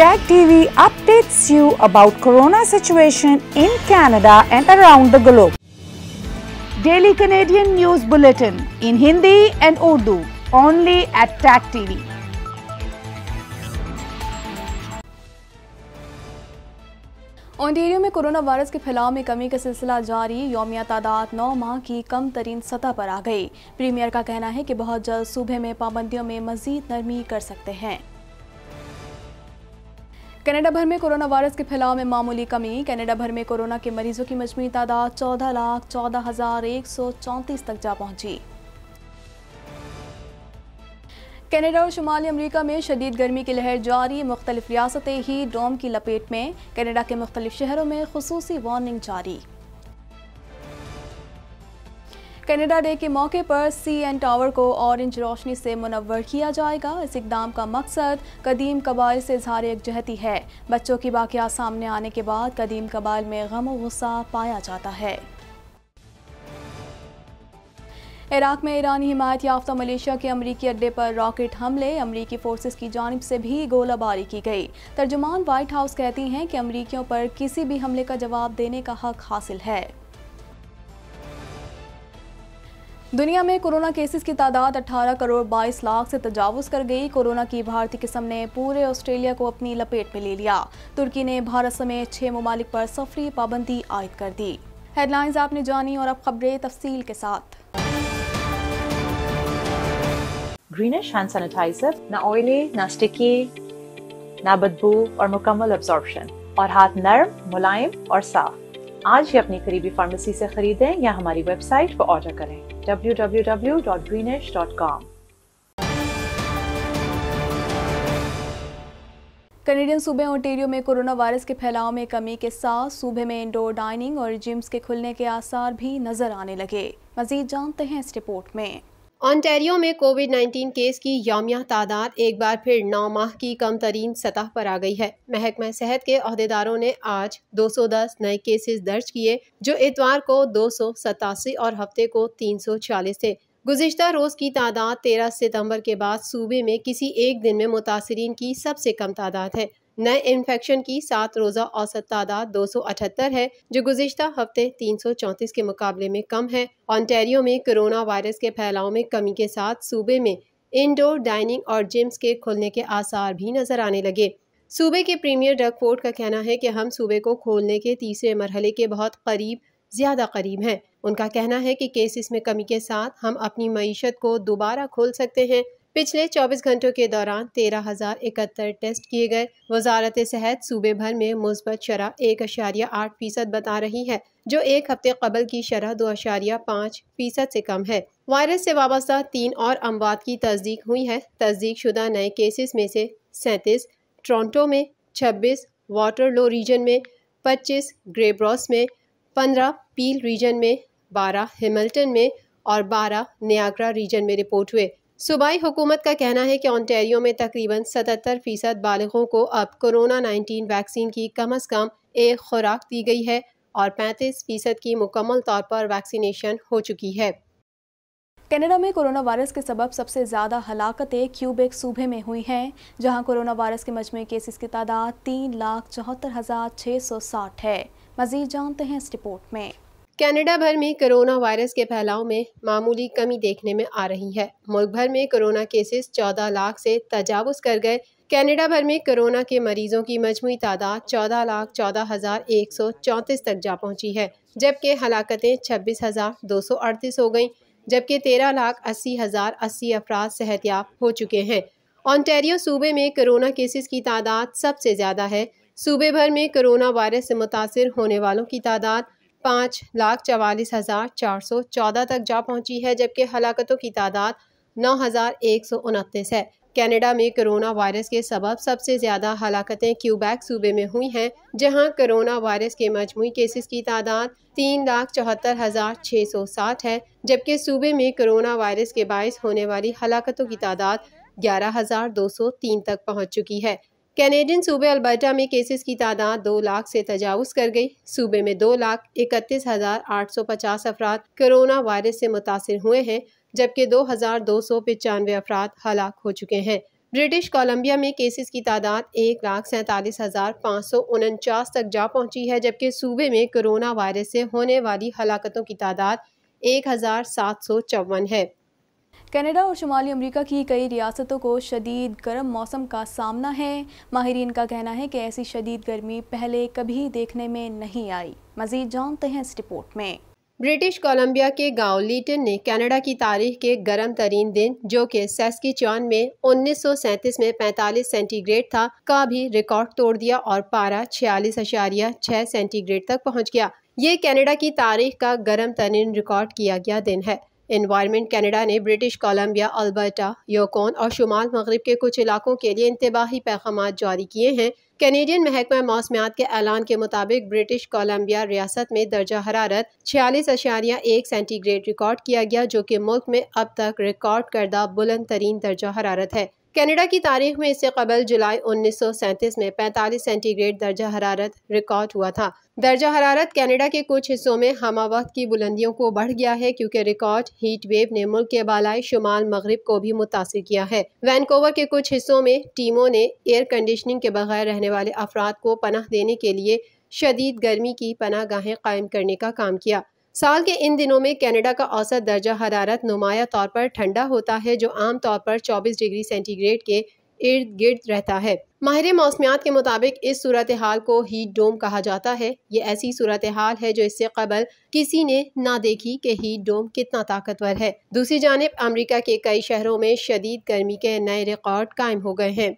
Tag TV updates you about corona situation in Canada and around the globe. Daily Canadian News Bulletin in Hindi and Urdu only at Tag TV. Ontario में corona virus के फैलाव में कमी का सिलसिला जारी योमिया तादाद नौ माह की कम तरीन सतह पर आ गई प्रीमियर का कहना है कि बहुत जल्द सूबे में पाबंदियों में मजीद नरमी कर सकते हैं कनाडा भर में कोरोना वायरस के फैलाव में मामूली कमी कनाडा भर में कोरोना के मरीजों की मजमू तादाद चौदह लाख चौदह हजार एक सौ चौंतीस तक जा पहुंची कनाडा और शुमाली अमरीका में शदीद गर्मी की लहर जारी मुख्तलिफ रियासतें ही डोम की लपेट में कनाडा के मुख्तलिफ शहरों में खसूसी वार्निंग जारी कनाडा डे के मौके पर सी एन टावर को ऑरेंज रोशनी से मुनवर किया जाएगा इस इकदाम का मकसद कदीम कबाइल से इजहार यकजहती है बच्चों की वाक़ात सामने आने के बाद कदीम कबाइल में गम व गुस्सा पाया जाता है इराक में ईरानी हिमायत याफ्ता मलेशिया के अमरीकी अड्डे पर रॉकेट हमले अमरीकी फोर्सेस की जानब से भी गोलाबारी की गई तर्जुमान वाइट हाउस कहती हैं कि अमरीकियों पर किसी भी हमले का जवाब देने का हक हासिल है दुनिया में कोरोना केसेस की तादाद 18 करोड़ 22 लाख से तजावज कर गई कोरोना की भारतीय किस्म ने पूरे ऑस्ट्रेलिया को अपनी लपेट में ले लिया तुर्की ने भारत समेत छह ममालिक पर सफरी पाबंदी आयद कर दी हेडलाइंस आपने जानी और अब खबरें तफसील के साथ ग्रीनिश हैंड सैनिटाइजर ना ऑयली ना स्टिकी ना बदबू और मुकम्मल और हाथ नर्म मुलायम और साफ आज ही अपनी करीबी फार्मेसी से खरीदें या हमारी वेबसाइट पर ऑर्डर करें www.greenish.com कनेडियन सूबे ओंटेरियो में कोरोना वायरस के फैलाव में कमी के साथ सूबे में इंडोर डाइनिंग और जिम्स के खुलने के आसार भी नजर आने लगे मजीद जानते हैं इस रिपोर्ट में ऑनटेरियो में कोविड 19 केस की यौमिया तादाद एक बार फिर नौ माह की कम तरीन सतह पर आ गई है महकमा सेहत के अहदेदारों ने आज 210 नए केसेस दर्ज किए जो इतवार को दो और हफ्ते को 340 थे गुजशत रोज़ की तादाद 13 सितंबर के बाद सूबे में किसी एक दिन में मुतासरीन की सबसे कम तादाद है नए इन्फेक्शन की सात रोज़ा औसत तादाद दो सौ अठहत्तर है जो गुजशत हफ्ते तीन सौ चौंतीस के मुकाबले में कम है ऑनटेरियो में कोरोना वायरस के फैलाव में कमी के साथ सूबे में इनडोर डाइनिंग और जिम्स के खुलने के आसार भी नजर आने लगे सूबे के प्रीमियर डकफोर्ड का कहना है कि हम सूबे को खोलने के तीसरे मरहले के बहुत करीब ज़्यादा करीब हैं उनका कहना है कि केसेस में कमी के साथ हम अपनी मीशत को दोबारा खोल सकते हैं पिछले 24 घंटों के दौरान तेरह हजार इकहत्तर टेस्ट किए गए वजारत सेहत सूबे भर में मुस्बत शरह एक अशारिया आठ फीसद बता रही है जो एक हफ्ते कबल की शरह दो अशारिया पाँच फीसद से कम है वायरस से वाबस्ता तीन और अमवात की तस्दीक हुई है तस्दीक शुदा नए केसेस में से सैंतीस टोरंटो में छब्बीस वाटरलो रीजन में पच्चीस ग्रेब्रॉस में पंद्रह पील रीजन में बारह हेमल्टन में और बारह नयाग्रा रीजन में रिपोर्ट हुए सूबाई हुकूमत का कहना है कि ऑनटेरियो में तकरीबन 77 फ़ीसद बालगों को अब कोरोना 19 वैक्सीन की कम अज़ कम एक खुराक दी गई है और 35 फ़ीसद की मुकम्मल तौर पर वैक्सीनेशन हो चुकी है कनाडा में कोरोना वायरस के सबब सबसे ज़्यादा हलाकतें क्यूबेक सूबे में हुई हैं जहां कोरोना वायरस के मजमू केसेस की तादाद तीन लाख चौहत्तर हज़ार छः सौ साठ है मज़ीद जानते हैं इस रिपोर्ट में कनाडा भर में कोरोना वायरस के फैलाव में मामूली कमी देखने में आ रही है मुल्क भर में कोरोना केसेस 14 लाख से तजावज़ कर गए कनाडा भर में कोरोना के मरीजों की मजमू तादाद चौदह लाख चौदह हज़ार एक सौ चौंतीस तक जा पहुंची है जबकि हलाकतें छब्बीस हज़ार दो सौ अड़तीस हो गई जबकि तेरह लाख अस्सी हज़ार अस्सी अफराज सेहतियाब हो चुके हैं ऑनटेरियो सूबे में कोरोना केसेस की तादाद सबसे ज़्यादा है सूबे भर में कोरोना वायरस से मुतासर होने वालों की तादाद पाँच लाख चवालीस हज़ार चार सौ चौदह तक जा पहुंची है जबकि हलाकतों की तादाद नौ हज़ार एक सौ उनतीस है कनाडा में कोरोना वायरस के सबब सबसे ज़्यादा हलाकतें क्यूबैक सूबे में हुई हैं जहां कोरोना वायरस के मजमू केसेस की तादाद तीन लाख चौहत्तर हज़ार छः सौ साठ है जबकि सूबे में कोरोना वायरस के बायस होने वाली हलाकतों की तादाद ग्यारह हज़ार दो सौ तीन तक पहुँच चुकी है कैनेडियन सूबे अल्बर्टा में केसेस की तादाद दो लाख से तजावज़ कर गई सूबे में दो लाख इकतीस हज़ार आठ सौ पचास अफराद करोना वायरस से मुतासर हुए हैं जबकि दो हज़ार दो सौ पचानवे अफराद हलाक हो चुके हैं ब्रिटिश कोलंबिया में केसेस की तादाद एक लाख सैंतालीस हज़ार पाँच सौ उनचास तक जा पहुंची है जबकि सूबे में कोरोना वायरस से होने वाली हलाकतों की तादाद एक हज़ार सात सौ चौवन है कनाडा और शुमाली अमेरिका की कई रियासतों को शदीद गर्म मौसम का सामना है माहरीन का कहना है कि ऐसी शदीद गर्मी पहले कभी देखने में नहीं आई मजीद जानते हैं इस रिपोर्ट में ब्रिटिश कोलंबिया के गांव लीटन ने कनाडा की तारीख के गर्म तरीन दिन जो कि चौन में 1937 में 45 सेंटीग्रेड था का भी रिकॉर्ड तोड़ दिया और पारा छियालीस अशारिया छः सेंटीग्रेड तक पहुंच गया ये कनाडा की तारीख का गर्म तरीन रिकॉर्ड किया गया दिन है इन्वायरमेंट कैनेडा ने ब्रिटिश कोलंबिया अल्बर्टा योकोन और शुमाल मगरब के कुछ इलाकों के लिए इंतबाही पैगाम जारी किए हैं कैनेडियन महकमा मौसमियात के ऐलान के मुताबिक ब्रिटिश कोलंबिया रियासत में दर्जा हरारत छियालीस अशारिया एक सेंटीग्रेड रिकॉर्ड किया गया जो कि मुल्क में अब तक रिकॉर्ड करदा बुलंद तरीन दर्जा हरारत है कनाडा की तारीख में इससे कबल जुलाई 1937 में 45 सेंटीग्रेड दर्जा हरारत रिकॉर्ड हुआ था दर्जा हरारत कनाडा के कुछ हिस्सों में हमा वक्त की बुलंदियों को बढ़ गया है क्योंकि रिकॉर्ड हीट वेव ने मुल्क के बालाई शुमाल मगरब को भी मुतासर किया है वैनकोवर के कुछ हिस्सों में टीमों ने एयर कंडीशनिंग के बगैर रहने वाले अफराद को पनाह देने के लिए शदीद गर्मी की पनाह गाहें कायम करने का काम किया साल के इन दिनों में कनाडा का औसत दर्जा हरारत नुमाया तौर पर ठंडा होता है जो आम तौर पर 24 डिग्री सेंटीग्रेड के इर्द गिर्द रहता है माहिर मौसमियात के मुताबिक इस सूरत हाल को हीट डोम कहा जाता है ये ऐसी सूरत हाल है जो इससे कबल किसी ने ना देखी कि हीट डोम कितना ताकतवर है दूसरी जानब अमरीका के कई शहरों में शदीद गर्मी के नए रिकॉर्ड कायम हो गए हैं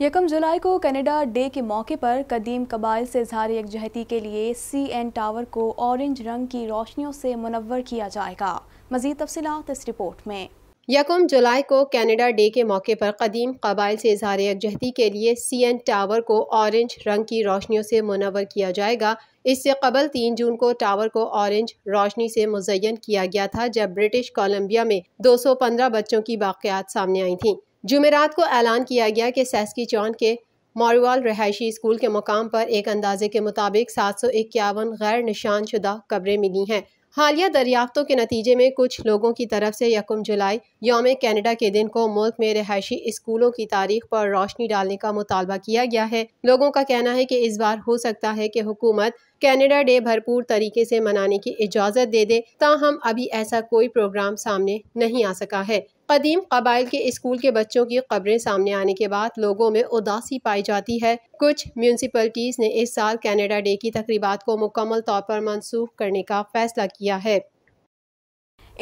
यकम जुलाई को कनाडा डे के मौके पर कदीम कबाइल से इजहार यकजहती के लिए सी एन टावर को ऑरेंज रंग की रोशनियों से मुनवर किया जाएगा मजीद तफसलत इस रिपोर्ट में यकम जुलाई को कनाडा डे के मौके पर कदीम कबाइल से इजहार यकजहती के लिए सी एन टावर को ऑरेंज रंग की रोशनियों से मुनवर किया जाएगा इससे कबल तीन जून को टावर को ऑरेंज रोशनी से मुजयन किया गया था जब ब्रिटिश कोलम्बिया में दो सौ पंद्रह बच्चों की वाक़ात सामने आई थी जुमेरात को ऐलान किया गया कि सैसकी चौन के मॉरवाल रहायशी स्कूल के मुकाम पर एक अंदाजे के मुताबिक सात सौ इक्यावन गैर निशान शुदा कब्रें मिली हैं हालिया दरियाफ्तों के नतीजे में कुछ लोगों की तरफ से यकम जुलाई योम कनाडा के दिन को मुल्क में रहायशी स्कूलों की तारीख पर रोशनी डालने का मुतालबा किया गया है लोगों का कहना है कि इस बार हो सकता है कि हुकूमत कैनेडा डे भरपूर तरीके से मनाने की इजाज़त दे दे ताहम अभी ऐसा कोई प्रोग्राम सामने नहीं आ सका है कदीम कबाइल के स्कूल के बच्चों की खबरें सामने आने के बाद लोगों में उदासी पाई जाती है कुछ म्यूनसिपलिटीज़ ने इस साल कैनेडा डे की तकरीबा को मुकम्मल तौर पर मनसूख करने का फैसला किया है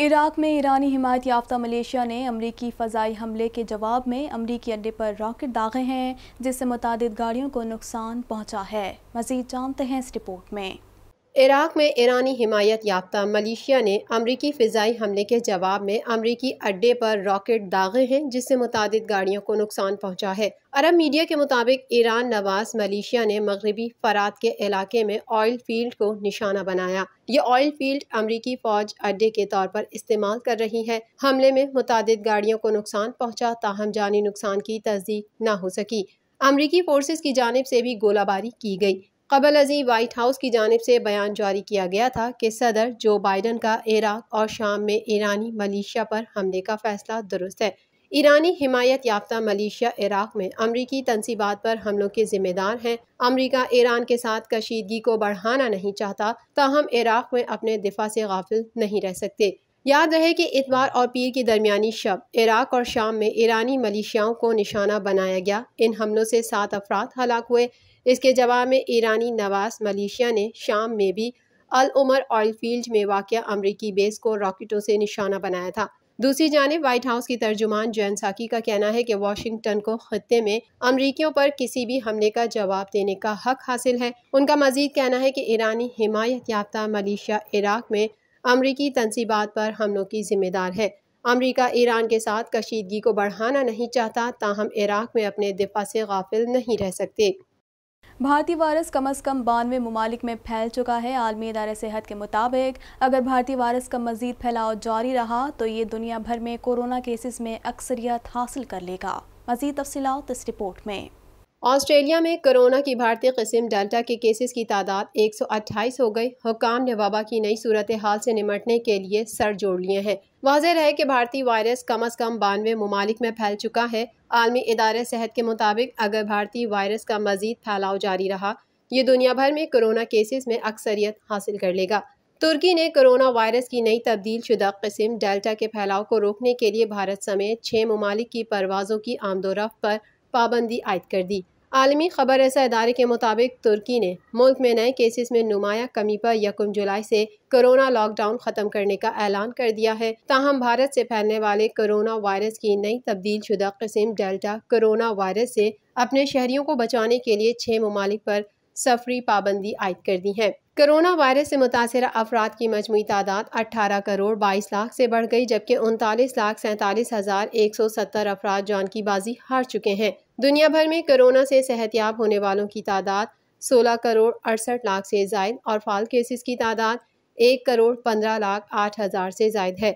इराक में ईरानी हिमायत याफ्ता मलेशिया ने अमरीकी फ़जाई हमले के जवाब में अमरीकी अड्डे पर रॉकेट दागे हैं जिससे मुतद गाड़ियों को नुकसान पहुंचा है मजीद जानते हैं इस रिपोर्ट में इराक़ में ईरानी हिमायत याफ्ता मलेशिया ने अमरीकी फ़िज़ाई हमले के जवाब में अमरीकी अड्डे पर रॉकेट दागे हैं जिससे मुतद गाड़ियों को नुकसान पहुँचा है अरब मीडिया के मुताबिक ईरान नवाज मलेशिया ने मगरबी फरात के इलाके में ऑयल फील्ड को निशाना बनाया ये ऑयल फील्ड अमरीकी फ़ौज अड्डे के तौर पर इस्तेमाल कर रही है हमले में मुतद गाड़ियों को नुकसान पहुँचा ताहम जानी नुकसान की तस्दीक न हो सकी अमरीकी फोर्सेज की जानब से भी गोलाबारी की गई कबल अजी वाइट हाउस की जानब से बयान जारी किया गया था कि सदर जो बाइडन का इराक और शाम में ईरानी मलेशिया पर हमले का फैसला दुरुस्त है ईरानी हिमायत याफ्ता मलेशिया इराक में अमरीकी तनसीबात पर हमलों के जिम्मेदार हैं अमरीका ईरान के साथ कशीदगी को बढ़ाना नहीं चाहता ताहम इराक में अपने दिफा से गाफिल नहीं रह सकते याद रहे कि इतवार और पीर के दरमियानी शब इराक और शाम में ईरानी मलेशियाओं को निशाना बनाया गया इन हमलों से सात अफराद हलाक हुए इसके जवाब में ईरानी नवाज मलेशिया ने शाम में भी अल उमर ऑयल फील्ड में वाक़ अमरीकी बेस को रॉकेटों से निशाना बनाया था दूसरी जानब वाइट हाउस की तर्जुमान जैन साकी का कहना है कि वाशिंगटन को खत्े में अमरीकियों पर किसी भी हमले का जवाब देने का हक हासिल है उनका मजीद कहना है कि ईरानी हिमायत याफ्ता मलेशिया इराक में अमरीकी तनसीबात पर हमलों की जिम्मेदार है अमरीका ईरान के साथ कशीदगी को बढ़ाना नहीं चाहता ताहम इराक में अपने दिफा से गाफिल नहीं रह सकते भारतीय वायरस कम अज़ कम बानवे ममालिक में फैल चुका है आलमी इदार सेहत के मुताबिक अगर भारतीय वायरस का मजीद फैलाव जारी रहा तो ये दुनिया भर में कोरोना केसेस में अक्सरियत हासिल कर लेगा मजीद तफसीत इस रिपोर्ट में ऑस्ट्रेलिया में कोरोना की भारतीय किस्म डेल्टा के केसेस की तादाद 128 हो गई हुकाम ने वबा की नई सूरत हाल से निमटने के लिए सर जोड़ लिए हैं वाजह रहे कि भारतीय वायरस कम अज़ कम बानवे ममालिक में फैल चुका है आलमी इदार सेहत के मुताबिक अगर भारतीय वायरस का मजीद फैलाव जारी रहा ये दुनिया भर में कोरोना केसेस में अक्सरियत हासिल कर लेगा तुर्की ने कोरोना वायरस की नई तब्दील शुदा किस्म डेल्टा के फैलाव को रोकने के लिए भारत समेत छः ममालिक की परवाज़ों की आमदोरफ पर पाबंदी आयद कर दी आलमी खबर ऐसा इदारे के मुताबिक तुर्की ने मुल्क में नए केसेस में नुमाया कमी पर यकम जुलाई से कोरोना लॉकडाउन ख़त्म करने का ऐलान कर दिया है ताहम भारत से फैलने वाले कोरोना वायरस की नई तब्दील शुदा कस्म डेल्टा कोरोना वायरस से अपने शहरियों को बचाने के लिए छः ममालिक पर सफरी पाबंदी आयद कर दी है कोरोना वायरस से मुतासर अफराद की मजमू तादाद 18 करोड़ 22 लाख से बढ़ गई जबकि उनतालीस लाख सैंतालीस हज़ार एक सौ सत्तर अफराद जान की बाजी हार चुके हैं दुनिया भर में कोरोना से सेहतियाब होने वालों की तादाद 16 करोड़ अड़सठ लाख से जायद और फाल केसेस की तादाद एक करोड़ पंद्रह लाख आठ हज़ार से जायद है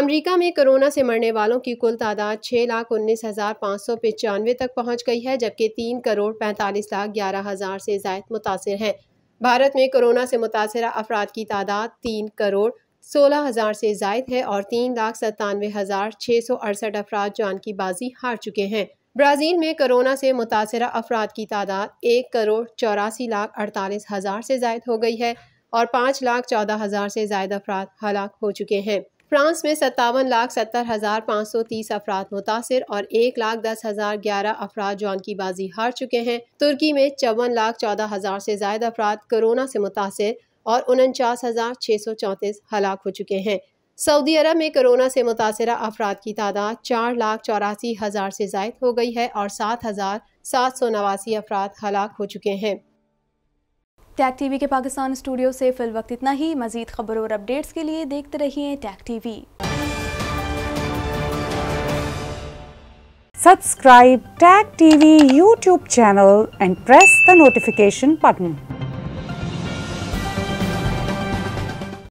अमेरिका में कोरोना से मरने वालों की कुल तादाद छः लाख उन्नीस हज़ार पाँच सौ पचानवे तक पहुँच गई है जबकि तीन करोड़ पैंतालीस लाख ग्यारह हज़ार से जायद मुतासर हैं भारत में कोरोना से मुतासर अफराद की तादाद तीन करोड़ सोलह हज़ार से जायद है और तीन लाख सत्तानवे हज़ार छः सौ अड़सठ अफराद जान की बाजी हार चुके हैं ब्राज़ील में कोरोना से मुतासर अफराद की तादाद एक करोड़ चौरासी लाख अड़तालीस हज़ार से जायद हो गई है और पाँच लाख चौदह हज़ार से जायद अफराद हलाक हो चुके हैं फ्रांस में सत्तावन लाख सत्तर हज़ार पाँच सौ तीस अफराद मुतासर और एक लाख दस हज़ार ग्यारह अफराद जान की बाजी हार चुके हैं तुर्की में चौवन लाख चौदह हज़ार से जायद अफराद कोरोना से मुतासर और उनचास हज़ार छः सौ चौंतीस हलाक हो चुके हैं सऊदी अरब में कोरोना से मुतासर अफराद की तादाद चार लाख चौरासी हज़ार से जायद हो गई है और सात हज़ार सात सौ नवासी अफराद हलाक हो चुके हैं टैक टीवी के पाकिस्तान स्टूडियो से फिल वक्त इतना ही मजीद खबरों और अपडेट्स के लिए देखते रहिए Tag TV subscribe Tag TV YouTube channel and press the notification button